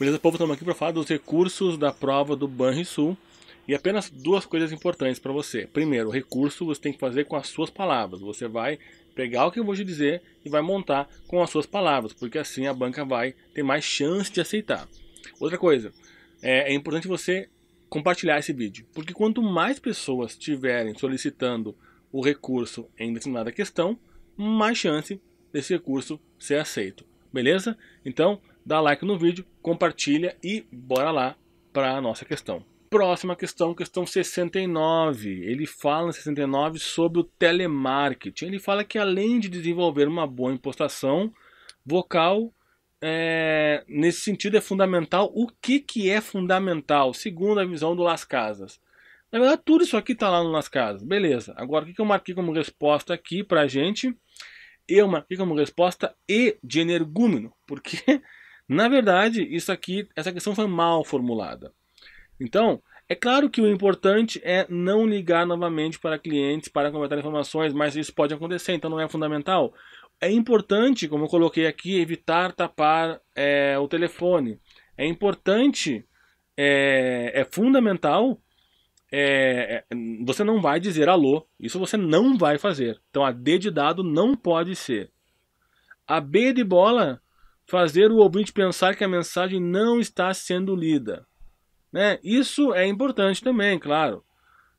Beleza, povo, estamos aqui para falar dos recursos da prova do Banrisul. E apenas duas coisas importantes para você. Primeiro, o recurso você tem que fazer com as suas palavras. Você vai pegar o que eu vou te dizer e vai montar com as suas palavras, porque assim a banca vai ter mais chance de aceitar. Outra coisa, é, é importante você compartilhar esse vídeo, porque quanto mais pessoas tiverem solicitando o recurso em determinada questão, mais chance desse recurso ser aceito. Beleza? Então, dá like no vídeo, compartilha e bora lá para a nossa questão. Próxima questão, questão 69. Ele fala em 69 sobre o telemarketing. Ele fala que além de desenvolver uma boa impostação vocal, é, nesse sentido é fundamental. O que, que é fundamental, segundo a visão do Las Casas? Na verdade, tudo isso aqui está lá no Las Casas. Beleza. Agora, o que, que eu marquei como resposta aqui para a gente? Eu marquei como resposta E de energúmeno, porque na verdade, isso aqui, essa questão foi mal formulada. Então, é claro que o importante é não ligar novamente para clientes para comentar informações, mas isso pode acontecer, então não é fundamental. É importante, como eu coloquei aqui, evitar tapar é, o telefone. É importante, é, é fundamental. É, é você não vai dizer alô, isso você não vai fazer. Então a D de dado não pode ser. A B de bola fazer o ouvinte pensar que a mensagem não está sendo lida. Né? Isso é importante também, claro.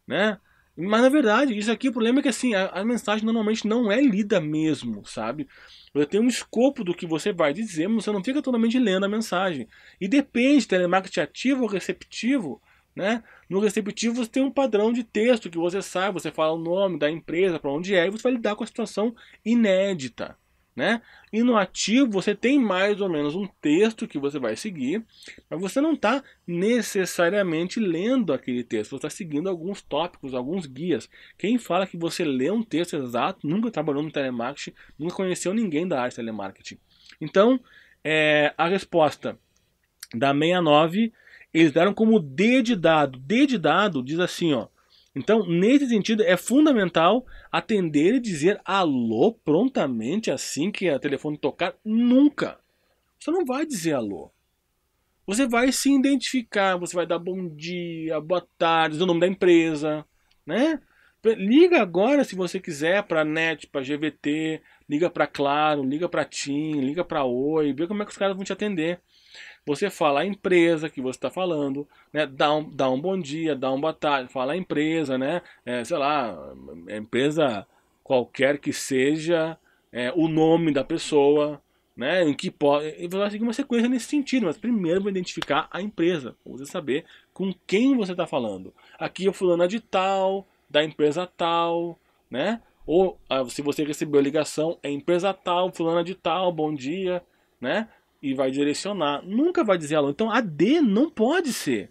Né? Mas na verdade, isso aqui, o problema é que assim, a, a, mensagem normalmente não é lida mesmo, sabe? Você tem um escopo do que você vai dizer, mas você não fica totalmente lendo a mensagem. E depende, telemarketing ativo ou receptivo, né? No receptivo você tem um padrão de texto que você sabe, você fala o nome da empresa, para onde é, e você vai lidar com a situação inédita né? E no ativo você tem mais ou menos um texto que você vai seguir, mas você não está necessariamente lendo aquele texto, você está seguindo alguns tópicos, alguns guias. Quem fala que você lê um texto exato nunca trabalhou no telemarketing, nunca conheceu ninguém da área de telemarketing. Então, é, a resposta da 69, eles deram como D de dado. D de dado diz assim, ó, então, nesse sentido, é fundamental atender e dizer alô prontamente assim que o telefone tocar. Nunca! Você não vai dizer alô. Você vai se identificar, você vai dar bom dia, boa tarde, o nome da empresa, né? Liga agora se você quiser para NET, para GVT, liga para Claro, liga para TIM, liga para Oi, vê como é que os caras vão te atender. Você fala a empresa que você está falando, né? Dá um, dá um bom dia, dá um boa tarde, fala a empresa, né? É, sei lá, é empresa qualquer que seja é, o nome da pessoa, né? Em que pode. E você vai seguir uma sequência nesse sentido, mas primeiro vai identificar a empresa, você saber com quem você está falando. Aqui é falando de tal, da empresa tal, né? Ou ah, se você recebeu a ligação, é empresa tal, fulana de tal, bom dia, né? e vai direcionar. Nunca vai dizer aluno. Então a D não pode ser.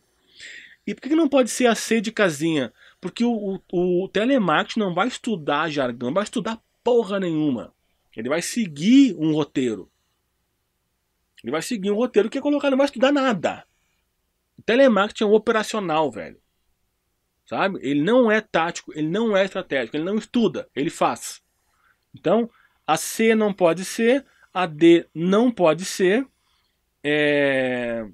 E por que não pode ser a C de casinha? Porque o, o, o telemarketing não vai estudar jargão, não vai estudar porra nenhuma. Ele vai seguir um roteiro. Ele vai seguir um roteiro que é colocado, não vai estudar nada. O telemarketing é um operacional, velho. Sabe? Ele não é tático, ele não é estratégico, ele não estuda, ele faz. Então, a C não pode ser, a D não pode ser. É...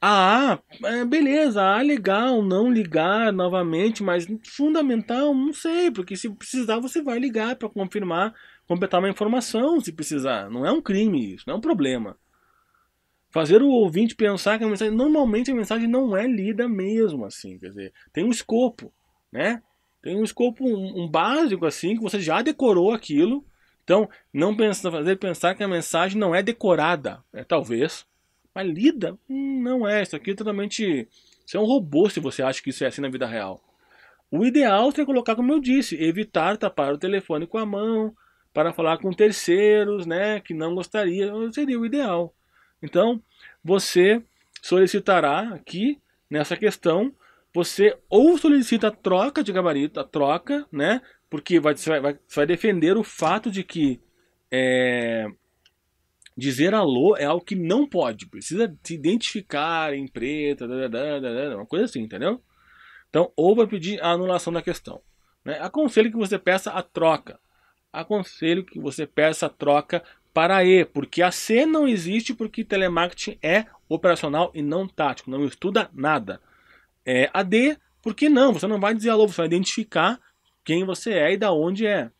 A A, é, beleza, A legal, não ligar novamente, mas fundamental, não sei, porque se precisar você vai ligar para confirmar, completar uma informação se precisar. Não é um crime isso, não é um problema. Fazer o ouvinte pensar que a mensagem. Normalmente a mensagem não é lida mesmo, assim. Quer dizer, tem um escopo, né? Tem um escopo, um, um básico, assim, que você já decorou aquilo então, não pensa, fazer pensar que a mensagem não é decorada. É talvez. Mas lida? Hum, não é. Isso aqui é totalmente. Você é um robô se você acha que isso é assim na vida real. O ideal seria colocar, como eu disse, evitar tapar o telefone com a mão para falar com terceiros, né, que não gostaria, então, seria o ideal. Então, você solicitará aqui nessa questão, você ou solicita a troca de gabarito, a troca, né, porque vai, você, vai, você vai defender o fato de que é, dizer alô é algo que não pode. Precisa se identificar em preto, uma coisa assim, entendeu? Então, ou vai pedir a anulação da questão. Né? Aconselho que você peça a troca. Aconselho que você peça a troca para E, porque a C não existe porque telemarketing é operacional e não tático, não estuda nada. É, a D, porque não? Você não vai dizer alô, você vai identificar quem você é e da onde é.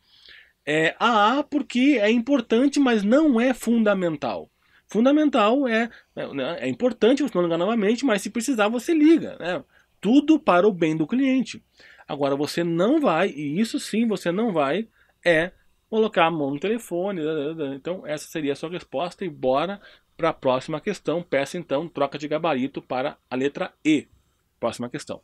É a A porque é importante, mas não é fundamental. Fundamental é, né, né, é, importante você não ligar novamente, mas se precisar você liga. Né? Tudo para o bem do cliente. Agora você não vai, e isso sim você não vai, é colocar a mão no telefone. Né, então essa seria a sua resposta e bora para a próxima questão. Peça então troca de gabarito para a letra E. Próxima questão.